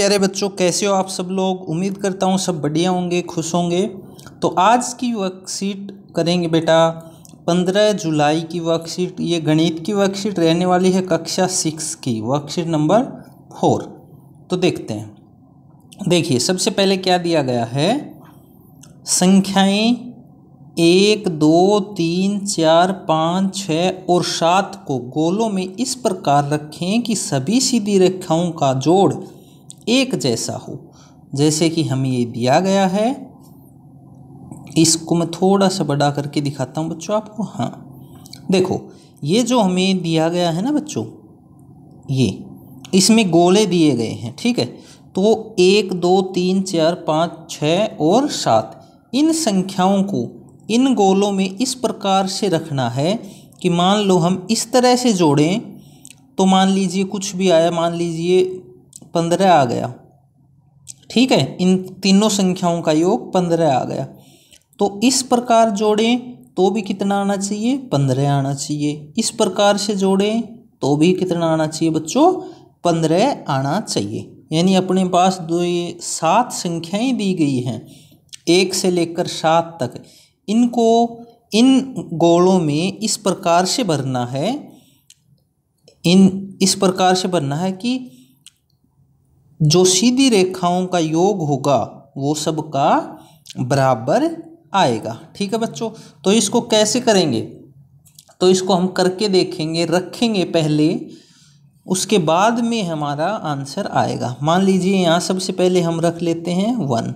प्यारे बच्चों कैसे हो आप सब लोग उम्मीद करता हूँ सब बढ़िया होंगे खुश होंगे तो आज की वर्कशीट करेंगे बेटा पंद्रह जुलाई की वर्कशीट ये गणित की वर्कशीट रहने वाली है कक्षा सिक्स की वर्कशीट नंबर फोर तो देखते हैं देखिए सबसे पहले क्या दिया गया है संख्याएं एक दो तीन चार पाँच छः और सात को गोलों में इस प्रकार रखें कि सभी सीधी रेखाओं का जोड़ एक जैसा हो जैसे कि हमें ये दिया गया है इसको मैं थोड़ा सा बड़ा करके दिखाता हूँ बच्चों आपको हाँ देखो ये जो हमें दिया गया है ना बच्चों ये इसमें गोले दिए गए हैं ठीक है तो एक दो तीन चार पाँच छः और सात इन संख्याओं को इन गोलों में इस प्रकार से रखना है कि मान लो हम इस तरह से जोड़ें तो मान लीजिए कुछ भी आया मान लीजिए पंद्रह आ गया ठीक है इन तीनों संख्याओं का योग पंद्रह आ गया तो इस प्रकार जोड़ें तो भी कितना आना चाहिए पंद्रह आना चाहिए इस प्रकार से जोड़ें तो भी कितना आना चाहिए बच्चों पंद्रह आना चाहिए यानी अपने पास दो ये सात संख्याएं दी गई हैं एक से लेकर सात तक इनको इन गोलों में इस प्रकार से भरना है इन इस प्रकार से भरना है कि जो सीधी रेखाओं का योग होगा वो सबका बराबर आएगा ठीक है बच्चों तो इसको कैसे करेंगे तो इसको हम करके देखेंगे रखेंगे पहले उसके बाद में हमारा आंसर आएगा मान लीजिए यहाँ सबसे पहले हम रख लेते हैं वन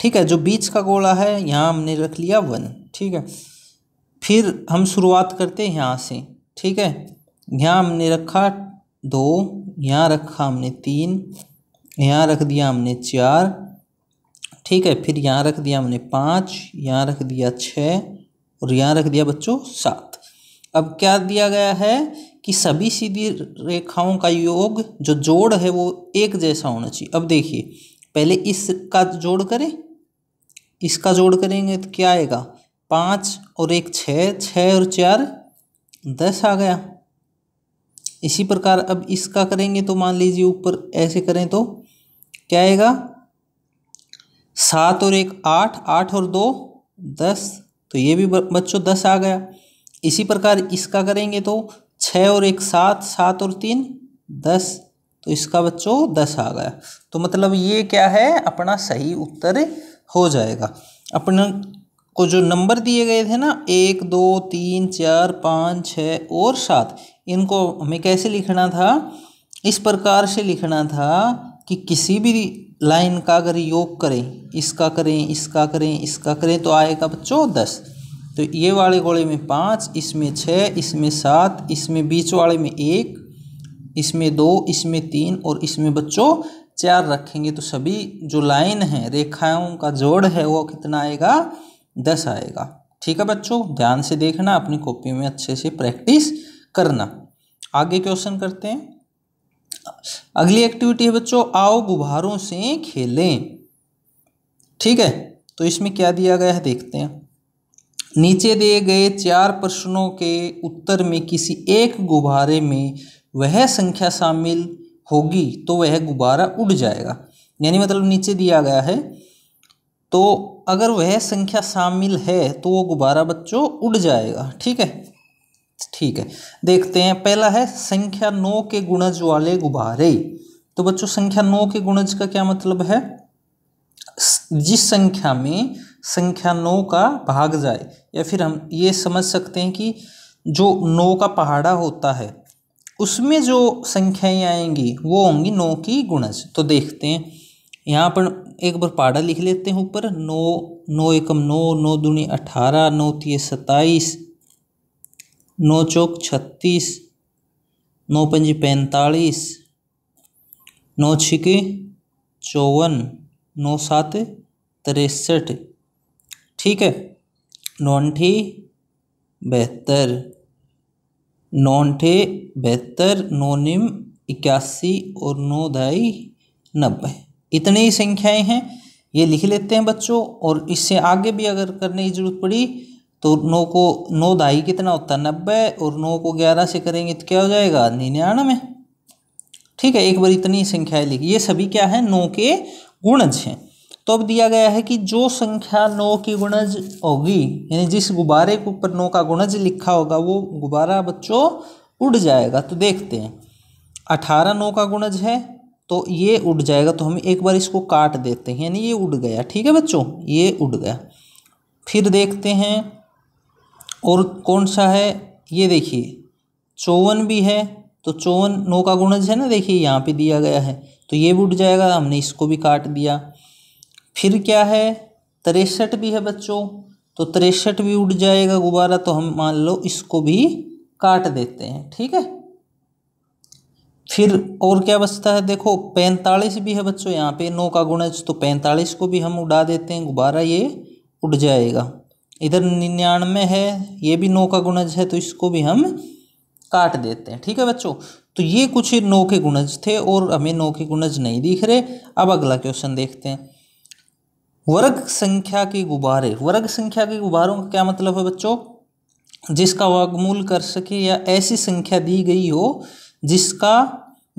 ठीक है जो बीच का गोला है यहाँ हमने रख लिया वन ठीक है फिर हम शुरुआत करते हैं यहाँ से ठीक है यहाँ हमने रखा दो यहाँ रखा हमने तीन यहाँ रख दिया हमने चार ठीक है फिर यहाँ रख दिया हमने पाँच यहाँ रख दिया छः और यहाँ रख दिया बच्चों सात अब क्या दिया गया है कि सभी सीधी रेखाओं का योग जो जोड़ है वो एक जैसा होना चाहिए अब देखिए पहले इसका जोड़ करें इसका जोड़ करेंगे तो क्या आएगा पाँच और एक छः छः और चार दस आ गया इसी प्रकार अब इसका करेंगे तो मान लीजिए ऊपर ऐसे करें तो क्या आएगा सात और एक आठ आठ और दो दस तो ये भी बच्चों दस आ गया इसी प्रकार इसका करेंगे तो छः और एक सात सात और तीन दस तो इसका बच्चों दस आ गया तो मतलब ये क्या है अपना सही उत्तर हो जाएगा अपने को जो नंबर दिए गए थे ना एक दो तीन चार पाँच छः और सात इनको हमें कैसे लिखना था इस प्रकार से लिखना था कि किसी भी लाइन का अगर योग करें इसका करें इसका करें इसका करें तो आएगा बच्चों दस तो ये वाले गोले में पाँच इसमें छः इसमें सात इसमें बीच वाले में एक इसमें दो इसमें तीन और इसमें बच्चों चार रखेंगे तो सभी जो लाइन है रेखाओं का जोड़ है वो कितना आएगा दस आएगा ठीक है बच्चों ध्यान से देखना अपनी कॉपी में अच्छे से प्रैक्टिस करना आगे क्वेश्चन करते हैं अगली एक्टिविटी है बच्चों आओ गुब्बारों से खेलें ठीक है तो इसमें क्या दिया गया है देखते हैं नीचे दिए गए चार प्रश्नों के उत्तर में किसी एक गुब्बारे में वह संख्या शामिल होगी तो वह गुब्बारा उड़ जाएगा यानी मतलब नीचे दिया गया है तो अगर वह संख्या शामिल है तो वो गुब्बारा बच्चों उड़ जाएगा ठीक है ठीक है देखते हैं पहला है संख्या नौ के गुणज वाले गुब्बारे तो बच्चों संख्या नौ के गुणज का क्या मतलब है जिस संख्या में संख्या नौ का भाग जाए या फिर हम ये समझ सकते हैं कि जो नौ का पहाड़ा होता है उसमें जो संख्याएं आएंगी वो होंगी नौ की गुणज तो देखते हैं यहाँ पर एक बार पहाड़ा लिख लेते हैं ऊपर नौ नौ एकम नौ नौ दूनी अठारह नौ तीय सत्ताईस नौ चौक छत्तीस नौ पंज पैंतालीस नौ छिके चौवन नौ सात तिरसठ ठीक है नौठी बहत्तर नौ अंठे बहत्तर नौ निम इक्यासी और नौ ढाई नब्बे इतने ही संख्याएं हैं ये लिख लेते हैं बच्चों और इससे आगे भी अगर करने की ज़रूरत पड़ी तो नौ को नौ दाई कितना होता है नब्बे और नौ को ग्यारह से करेंगे तो क्या हो जाएगा निन्यानवे ठीक है एक बार इतनी संख्याएं लिखी ये सभी क्या है नौ के गुणज हैं तो अब दिया गया है कि जो संख्या नौ की गुणज होगी यानी जिस गुब्बारे के ऊपर नौ का गुणज लिखा होगा वो गुब्बारा बच्चों उड़ जाएगा तो देखते हैं अठारह नौ का गुणज है तो ये उड़ जाएगा तो हम एक बार इसको काट देते हैं यानी ये उड़ गया ठीक है बच्चों ये उड़ गया फिर देखते हैं और कौन सा है ये देखिए चौवन भी है तो चौवन नौ का गुणज है ना देखिए यहाँ पे दिया गया है तो ये भी उठ जाएगा हमने इसको भी काट दिया फिर क्या है तिरसठ भी है बच्चों तो तिरसठ भी उठ जाएगा गुब्बारा तो हम मान लो इसको भी काट देते हैं ठीक है फिर और क्या बचता है देखो पैंतालीस भी है बच्चों यहाँ पे नौ का गुणज तो पैंतालीस को भी हम उड़ा देते हैं गुब्बारा ये उड़ जाएगा इधर निन्यानवे है ये भी नौ का गुणज है तो इसको भी हम काट देते हैं ठीक है बच्चों तो ये कुछ नौ के गुणज थे और हमें नौ के गुणज नहीं दिख रहे अब अगला क्वेश्चन देखते हैं वर्ग संख्या के गुब्बारे वर्ग संख्या के गुब्बारों का क्या मतलब है बच्चों जिसका वर्गमूल कर सके या ऐसी संख्या दी गई हो जिसका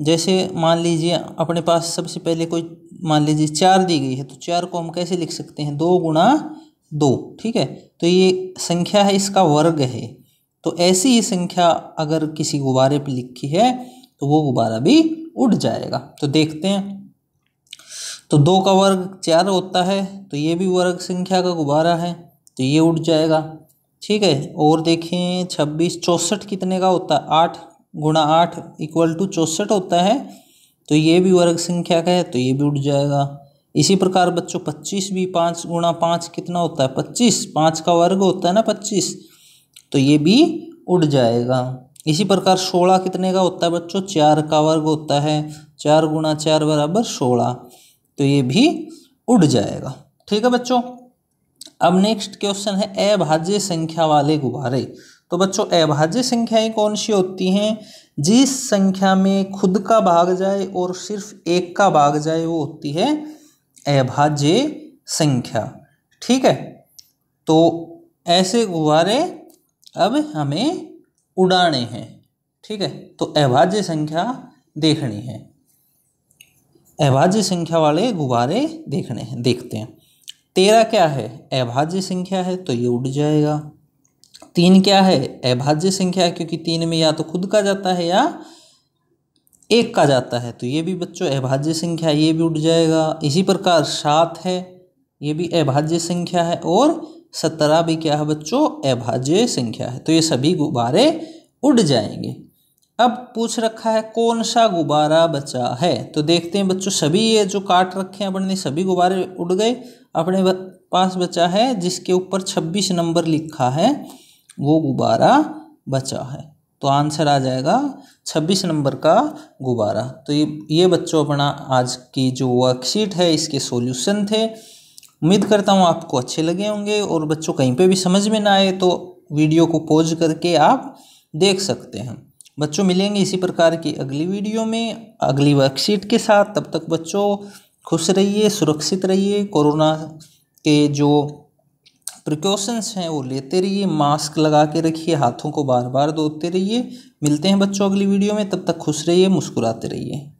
जैसे मान लीजिए अपने पास सबसे पहले कोई मान लीजिए चार दी गई है तो चार को हम कैसे लिख सकते हैं दो गुणा दो ठीक है तो ये संख्या है इसका वर्ग है तो ऐसी ही संख्या अगर किसी गुब्बारे पर लिखी है तो वो गुब्बारा भी उड़ जाएगा तो देखते हैं तो दो का वर्ग चार होता है तो ये भी वर्ग संख्या का गुब्बारा है तो ये उड़ जाएगा ठीक है और देखें छब्बीस चौंसठ कितने का होता है आठ गुणा आठ इक्वल टू चौंसठ होता है तो ये भी वर्ग संख्या का है तो ये भी उड़ जाएगा इसी प्रकार बच्चों पच्चीस भी पाँच गुणा पाँच कितना होता है पच्चीस पाँच का वर्ग होता है ना पच्चीस तो ये भी उड़ जाएगा इसी प्रकार सोलह कितने का होता है बच्चों चार का वर्ग होता है चार गुणा चार बराबर सोलह तो ये भी उड़ जाएगा ठीक है बच्चों अब नेक्स्ट क्वेश्चन है अभाज्य संख्या वाले गुब्बारे तो बच्चों अभाज्य संख्याएं कौन सी होती हैं जिस संख्या में खुद का भाग जाए और सिर्फ एक का भाग जाए वो होती है अभाज्य संख्या ठीक है तो ऐसे गुब्बारे अब हमें उड़ाने हैं ठीक है तो अभाज्य संख्या देखनी है अभाज्य संख्या वाले गुब्बारे देखने हैं देखते हैं तेरह क्या है अभाज्य संख्या है तो ये उड़ जाएगा तीन क्या है अभाज्य संख्या है क्योंकि तीन में या तो खुद का जाता है या एक का जाता है तो ये भी बच्चों अभाज्य संख्या ये भी उठ जाएगा इसी प्रकार सात है ये भी अभाज्य संख्या है और सत्रह भी क्या है बच्चों अभाज्य संख्या है तो ये सभी गुब्बारे उड़ जाएंगे अब पूछ रखा है कौन सा गुब्बारा बचा है तो देखते हैं बच्चों सभी ये जो काट रखे हैं अपने सभी गुब्बारे उड़ गए अपने पास बचा है जिसके ऊपर छब्बीस नंबर लिखा है वो गुब्बारा बचा है तो आंसर आ जाएगा छब्बीस नंबर का गुब्बारा तो ये ये बच्चों अपना आज की जो वर्कशीट है इसके सॉल्यूशन थे उम्मीद करता हूँ आपको अच्छे लगे होंगे और बच्चों कहीं पे भी समझ में ना आए तो वीडियो को पॉज करके आप देख सकते हैं बच्चों मिलेंगे इसी प्रकार की अगली वीडियो में अगली वर्कशीट के साथ तब तक बच्चों खुश रहिए सुरक्षित रहिए कोरोना के जो प्रिकॉशंस हैं वो लेते रहिए मास्क लगा के रखिए हाथों को बार बार धोते रहिए मिलते हैं बच्चों अगली वीडियो में तब तक खुश रहिए मुस्कुराते रहिए